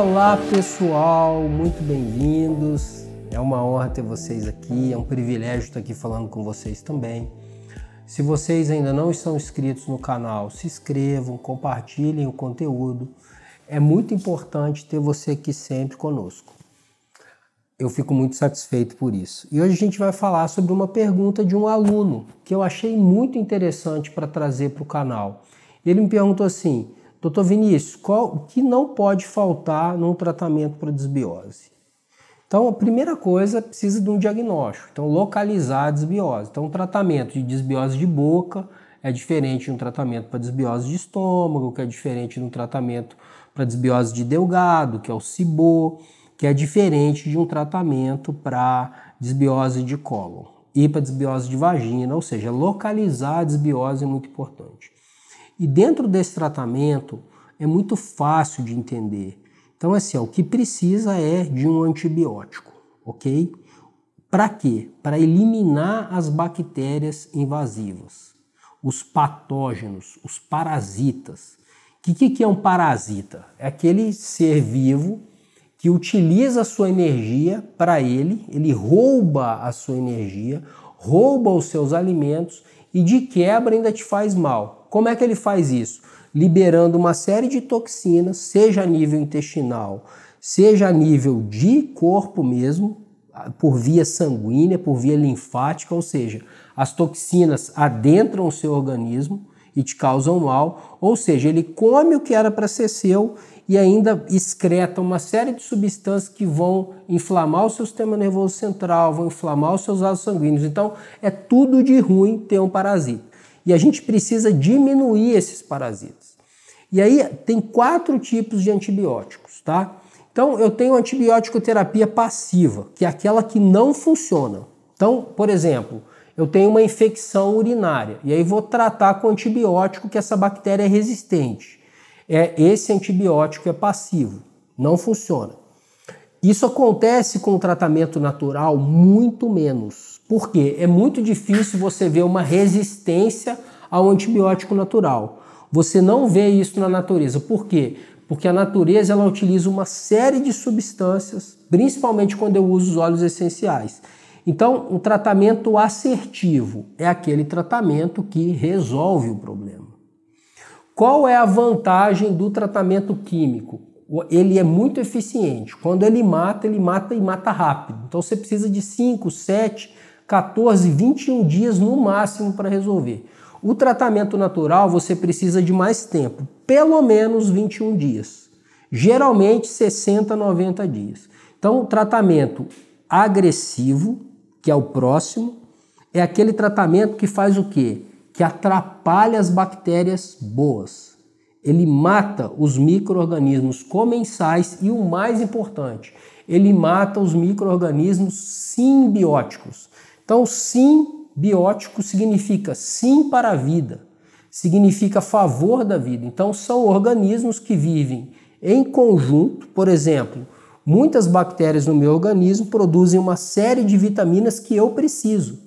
Olá pessoal, muito bem-vindos. É uma honra ter vocês aqui, é um privilégio estar aqui falando com vocês também. Se vocês ainda não estão inscritos no canal, se inscrevam, compartilhem o conteúdo. É muito importante ter você aqui sempre conosco. Eu fico muito satisfeito por isso. E hoje a gente vai falar sobre uma pergunta de um aluno que eu achei muito interessante para trazer para o canal. Ele me perguntou assim: Doutor Vinícius, qual, o que não pode faltar num tratamento para desbiose? Então, a primeira coisa precisa de um diagnóstico. Então, localizar a desbiose. Então, um tratamento de desbiose de boca é diferente de um tratamento para desbiose de estômago, que é diferente de um tratamento para desbiose de delgado, que é o cibô, que é diferente de um tratamento para desbiose de cólon e para desbiose de vagina, ou seja, localizar a desbiose é muito importante. E dentro desse tratamento é muito fácil de entender. Então, assim, ó, o que precisa é de um antibiótico, ok? Para quê? Para eliminar as bactérias invasivas, os patógenos, os parasitas. O que, que, que é um parasita? É aquele ser vivo que utiliza a sua energia para ele, ele rouba a sua energia rouba os seus alimentos e de quebra ainda te faz mal. Como é que ele faz isso? Liberando uma série de toxinas, seja a nível intestinal, seja a nível de corpo mesmo, ah, por via sanguínea, por via linfática, ou seja, as toxinas adentram o seu organismo e te causam mal, ou seja, ele come o que era para ser seu e ainda excreta uma série de substâncias que vão inflamar o seu sistema nervoso central, vão inflamar os seus vasos sanguíneos. Então, é tudo de ruim ter um parasita. E a gente precisa diminuir esses parasitas. E aí tem quatro tipos de antibióticos, tá? Então, eu tenho antibiótico terapia passiva, que é aquela que não funciona. Então, por exemplo, eu tenho uma infecção urinária e aí vou tratar com antibiótico que essa bactéria é resistente. É esse antibiótico é passivo, não funciona. Isso acontece com o tratamento natural muito menos, porque é muito difícil você ver uma resistência ao antibiótico natural. Você não vê isso na natureza. Por quê? Porque a natureza ela utiliza uma série de substâncias, principalmente quando eu uso os óleos essenciais então, um tratamento assertivo é aquele tratamento que resolve o problema. Qual é a vantagem do tratamento químico? Ele é muito eficiente. Quando ele mata, ele mata e mata rápido. Então você precisa de 5, 7, 14, 21 dias no máximo para resolver. O tratamento natural você precisa de mais tempo, pelo menos 21 dias. Geralmente 60, 90 dias. Então, o tratamento agressivo que é o próximo, é aquele tratamento que faz o quê? Que atrapalha as bactérias boas. Ele mata os micro-organismos comensais e o mais importante, ele mata os micro-organismos simbióticos. Então, simbiótico significa sim para a vida, significa favor da vida. Então, são organismos que vivem em conjunto, por exemplo, muitas bactérias no meu organismo produzem uma série de vitaminas que eu preciso,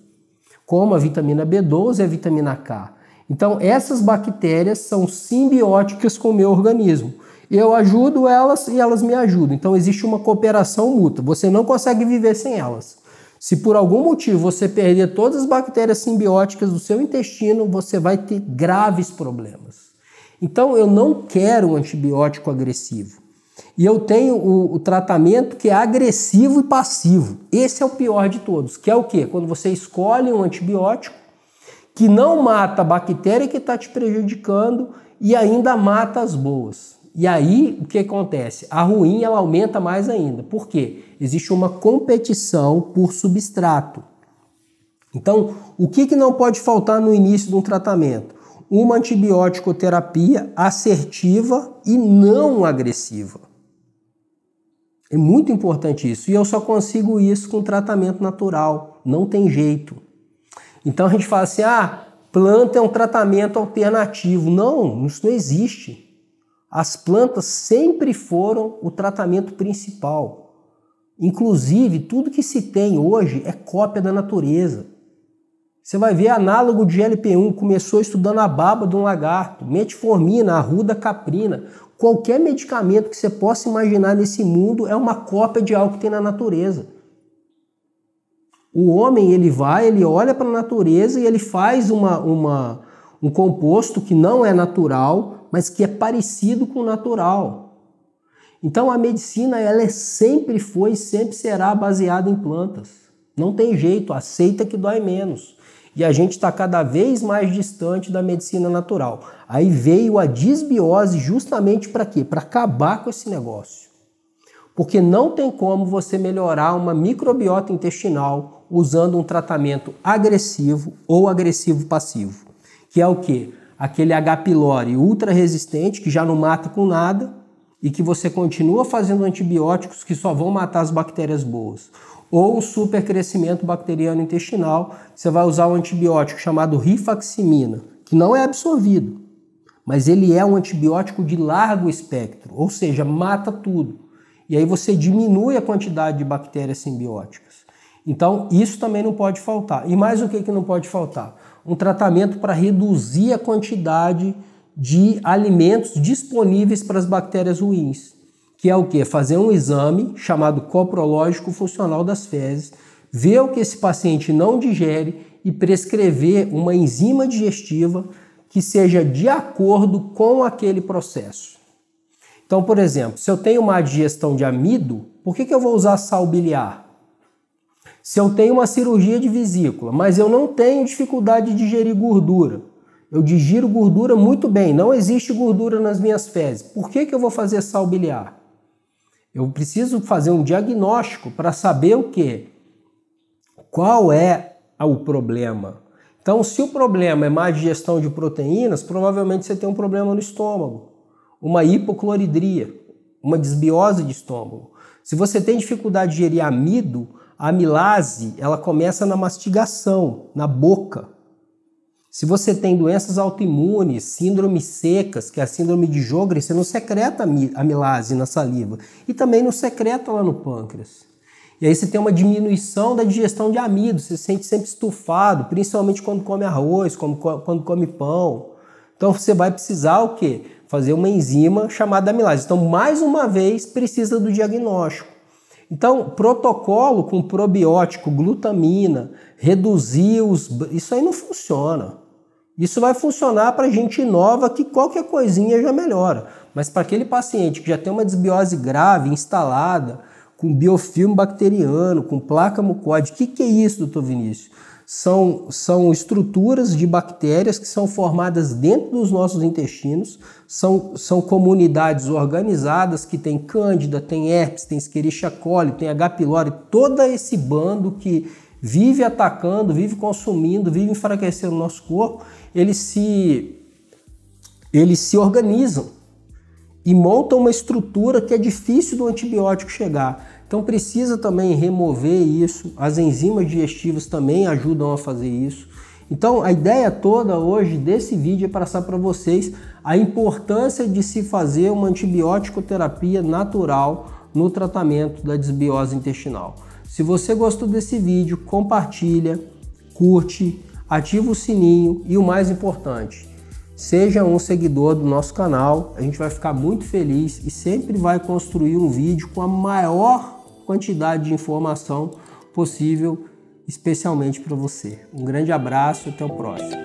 como a vitamina B12 e a vitamina K. Então, essas bactérias são simbióticas com o meu organismo. Eu ajudo elas e elas me ajudam. Então, existe uma cooperação mútua. Você não consegue viver sem elas. Se por algum motivo você perder todas as bactérias simbióticas do seu intestino, você vai ter graves problemas. Então, eu não quero um antibiótico agressivo. E eu tenho o, o, tratamento que é agressivo e passivo. Esse é o pior de todos, que é o quê? Quando você escolhe um antibiótico que não mata a bactéria que está te prejudicando e ainda mata as boas. E aí o que acontece? A ruim ela aumenta mais ainda. Por quê? Existe uma competição por substrato. Então, o que, que não pode faltar no início de um tratamento? uma antibiótico-terapia assertiva e não agressiva. É muito importante isso. E eu só consigo isso com tratamento natural. Não tem jeito. Então a gente fala assim: ah, planta é um tratamento alternativo. Não, isso não existe. As plantas sempre foram o tratamento principal. Inclusive, tudo que se tem hoje é cópia da natureza. Você vai ver análogo de LP1, começou estudando a baba de um lagarto, metformina, arruda caprina. Qualquer medicamento que você possa imaginar nesse mundo é uma cópia de algo que tem na natureza. O homem, ele vai, ele olha para a natureza e ele faz uma, uma, um composto que não é natural, mas que é parecido com o natural. Então a medicina, ela sempre foi e sempre será baseada em plantas. Não tem jeito, aceita que dói menos. E a gente está cada vez mais distante da medicina natural. Aí veio a disbiose justamente para quê? Para acabar com esse negócio. Porque não tem como você melhorar uma microbiota intestinal usando um tratamento agressivo ou agressivo passivo, que é o que? Aquele H. pylori ultra resistente que já não mata com nada e que você continua fazendo antibióticos que só vão matar as bactérias boas. Ou um supercrescimento bacteriano intestinal, você vai usar um antibiótico chamado rifaximina, que não é absorvido, mas ele é um antibiótico de largo espectro, ou seja, mata tudo. E aí você diminui a quantidade de bactérias simbióticas. Então, isso também não pode faltar. E mais o que, que não pode faltar? Um tratamento para reduzir a quantidade de de alimentos disponíveis para as bactérias ruins, que é o que? Fazer um exame chamado coprológico funcional das fezes, ver o que esse paciente não digere e prescrever uma enzima digestiva que seja de acordo com aquele processo. Então, por exemplo, se eu tenho uma digestão de amido, por que, que eu vou usar sal biliar? Se eu tenho uma cirurgia de vesícula, mas eu não tenho dificuldade de digerir gordura, eu digiro gordura muito bem, não existe gordura nas minhas fezes. Por que, que eu vou fazer sal biliar? Eu preciso fazer um diagnóstico para saber o que? Qual é o problema? Então, se o problema é má digestão de proteínas, provavelmente você tem um problema no estômago, uma hipocloridria, uma desbiose de estômago. Se você tem dificuldade de gerir amido, a amilase ela começa na mastigação, na boca. Se você tem doenças autoimunes, síndromes secas, que é a síndrome de Jogre, você não secreta amilase na saliva e também não secreta lá no pâncreas. E aí você tem uma diminuição da digestão de amido, você se sente sempre estufado, principalmente quando come arroz, quando come pão. Então você vai precisar o quê? Fazer uma enzima chamada amilase. Então, mais uma vez, precisa do diagnóstico. Então, protocolo com probiótico, glutamina, reduzir os. Isso aí não funciona. Isso vai funcionar para gente nova que qualquer coisinha já melhora. Mas para aquele paciente que já tem uma desbiose grave instalada, com biofilme bacteriano, com placa mucóide, o que, que é isso, doutor Vinícius? São, são estruturas de bactérias que são formadas dentro dos nossos intestinos, são, são comunidades organizadas que tem cândida, tem herpes, tem escherichia coli, tem H. pylori, todo esse bando que vive atacando, vive consumindo, vive enfraquecendo o nosso corpo, eles se, eles se organizam e montam uma estrutura que é difícil do antibiótico chegar. Então precisa também remover isso, as enzimas digestivas também ajudam a fazer isso. Então a ideia toda hoje desse vídeo é passar para vocês a importância de se fazer uma antibiótico terapia natural no tratamento da desbiose intestinal. Se você gostou desse vídeo, compartilha, curte, ativa o sininho e o mais importante, seja um seguidor do nosso canal. A gente vai ficar muito feliz e sempre vai construir um vídeo com a maior quantidade de informação possível, especialmente para você. Um grande abraço, até o próximo.